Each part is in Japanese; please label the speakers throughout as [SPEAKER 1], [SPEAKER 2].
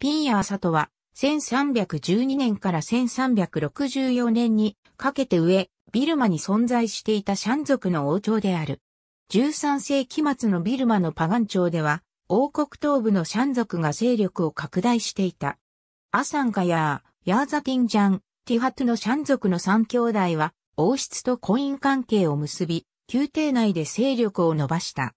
[SPEAKER 1] ピンアー里は、1312年から1364年にかけて上、ビルマに存在していたシャン族の王朝である。13世紀末のビルマのパガン朝では、王国東部のシャン族が勢力を拡大していた。アサンガヤー、ヤーザティンジャン、ティハトのシャン族の三兄弟は、王室と婚姻関係を結び、宮廷内で勢力を伸ばした。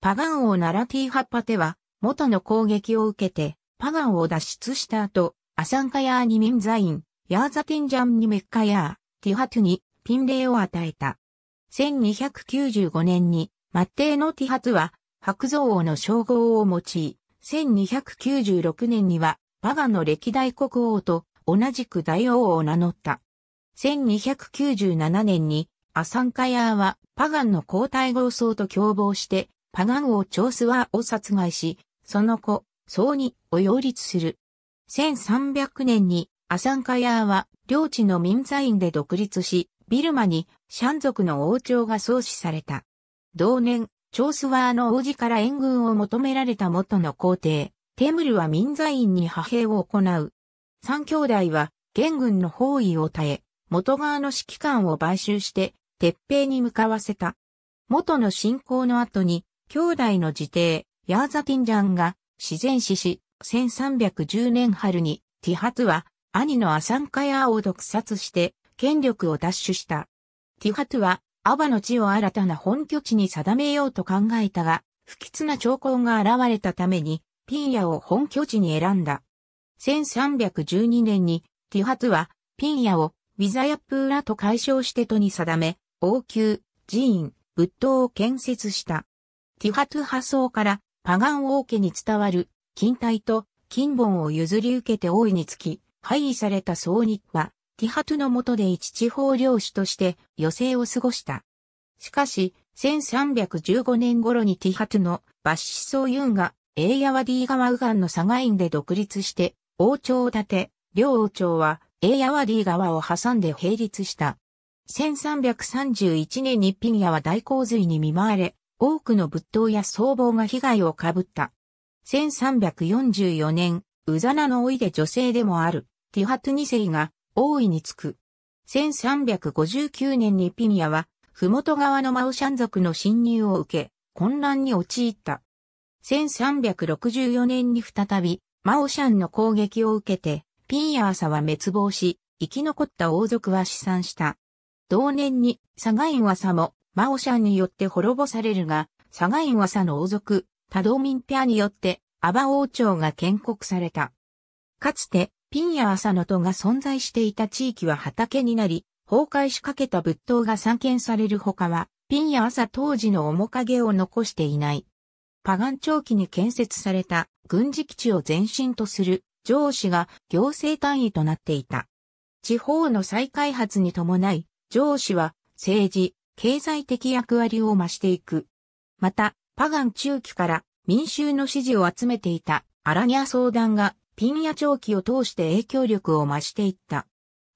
[SPEAKER 1] パガン王ならティハッパテは、元の攻撃を受けて、パガンを脱出した後、アサンカヤーに民イ院、ヤーザテンジャンにメッカヤー、ティハトゥにピンレイを与えた。1295年に、マッテイのティハツは、白蔵王の称号を用い、1296年には、パガの歴代国王と同じく大王を名乗った。1297年に、アサンカヤーはパガンの皇太后僧と共謀して、パガン王チョースワーを殺害し、その後、うにを擁立する。1300年にアサンカヤーは領地の民在院で独立し、ビルマにシャン族の王朝が創始された。同年、チョースワーの王子から援軍を求められた元の皇帝、テムルは民在院に派兵を行う。三兄弟は元軍の包囲を耐え、元側の指揮官を買収して、鉄兵に向かわせた。元の侵攻の後に、兄弟の自邸、ヤーザティンジャンが自然死し、1310年春に、ティハトゥは、兄のアサンカヤーを毒殺して、権力を奪取した。ティハトゥは、アバの地を新たな本拠地に定めようと考えたが、不吉な兆候が現れたために、ピンヤを本拠地に選んだ。1312年に、ティハトゥは、ピンヤを、ウィザヤプーラと解消してとに定め、王宮、寺院、仏塔を建設した。ティハトゥ派僧からパガン王家に伝わる金体と金本を譲り受けて王位につき、廃位された総日は、ティハトゥの下で一地方領主として余生を過ごした。しかし、1315年頃にティハトゥのバッシソユンがエイヤワディー川右岸のサガインで独立して王朝を建て、両王朝はエイヤワディー川を挟んで並立した。1331年にピンヤは大洪水に見舞われ、多くの仏塔や僧帽が被害をかぶった。1344年、ウザナの老いで女性でもある、ティハトニセ世が大いにつく。1359年にピニアは、ふもと側のマオシャン族の侵入を受け、混乱に陥った。1364年に再び、マオシャンの攻撃を受けて、ピンヤーサは滅亡し、生き残った王族は死産した。同年に、サガインワサもマオシャンによって滅ぼされるが、サガインはサの王族、タドーミンピアによって、アバ王朝が建国された。かつて、ピンやアサノトが存在していた地域は畑になり、崩壊しかけた仏塔が散見される他は、ピンやサ当時の面影を残していない。パガン長期に建設された軍事基地を前身とする上司が行政単位となっていた。地方の再開発に伴い、上司は政治、経済的役割を増していく。また、パガン中期から民衆の支持を集めていたアラニャ相談がピンヤ長期を通して影響力を増していった。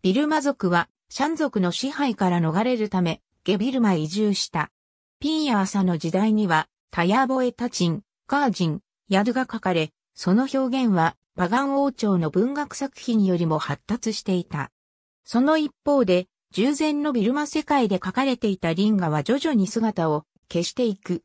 [SPEAKER 1] ビルマ族はシャン族の支配から逃れるためゲビルマ移住した。ピンヤ朝の時代にはタヤボエタチン、カージン、ヤドが書かれ、その表現はパガン王朝の文学作品よりも発達していた。その一方で、従前のビルマ世界で書かれていたリンガは徐々に姿を消していく。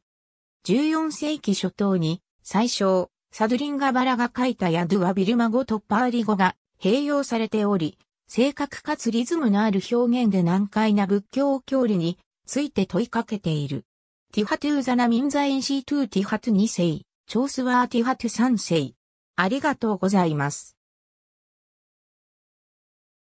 [SPEAKER 1] 14世紀初頭に、最初、サドリンガバラが書いたヤドゥはビルマ語とパーリ語が併用されており、正確かつリズムのある表現で難解な仏教教理について問いかけている。ティハトゥーザナミンザエンシートゥーティハトゥ2世、チョースワーティハトゥ3世。ありがとうございます。